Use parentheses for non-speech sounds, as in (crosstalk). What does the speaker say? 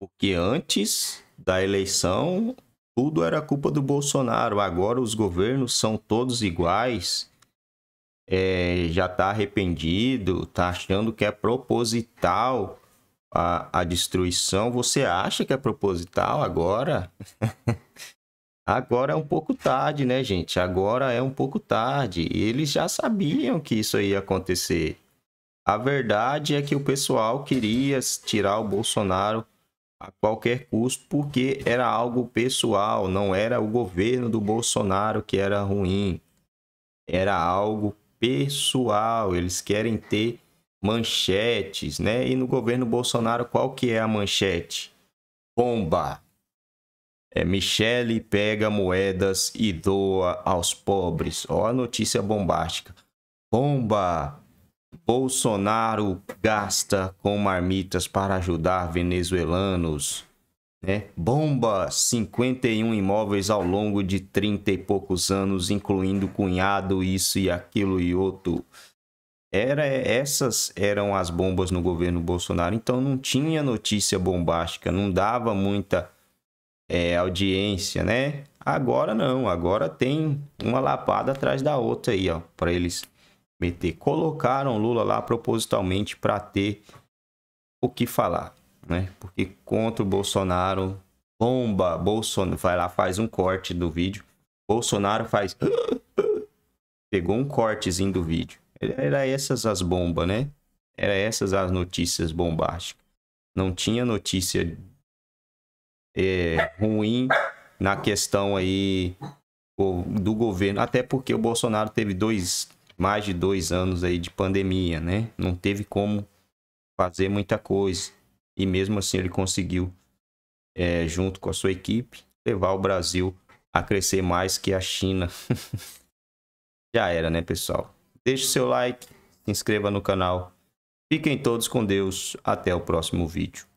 Porque antes da eleição, tudo era culpa do Bolsonaro. Agora os governos são todos iguais. É, já está arrependido, está achando que é proposital a, a destruição. Você acha que é proposital agora? (laughs) agora é um pouco tarde, né, gente? Agora é um pouco tarde. Eles já sabiam que isso ia acontecer. A verdade é que o pessoal queria tirar o Bolsonaro a qualquer custo, porque era algo pessoal, não era o governo do Bolsonaro que era ruim. Era algo pessoal, eles querem ter manchetes, né? E no governo Bolsonaro, qual que é a manchete? Bomba. É, Michele pega moedas e doa aos pobres. Ó a notícia bombástica. Bomba! Bolsonaro gasta com marmitas para ajudar venezuelanos. Né? Bomba 51 imóveis ao longo de 30 e poucos anos, incluindo cunhado, isso e aquilo e outro. Era, essas eram as bombas no governo Bolsonaro, então não tinha notícia bombástica, não dava muita é, audiência, né? Agora não, agora tem uma lapada atrás da outra aí, ó, para eles meter. Colocaram Lula lá propositalmente para ter o que falar, né? Porque contra o Bolsonaro, bomba, Bolsonaro, vai lá, faz um corte do vídeo. Bolsonaro faz. (gasps) Pegou um cortezinho do vídeo. Era essas as bombas, né? Era essas as notícias bombásticas. Não tinha notícia é, ruim na questão aí do governo. Até porque o Bolsonaro teve dois mais de dois anos aí de pandemia, né? Não teve como fazer muita coisa. E mesmo assim ele conseguiu, é, junto com a sua equipe, levar o Brasil a crescer mais que a China. (laughs) Já era, né, pessoal? Deixe seu like, se inscreva no canal. Fiquem todos com Deus. Até o próximo vídeo.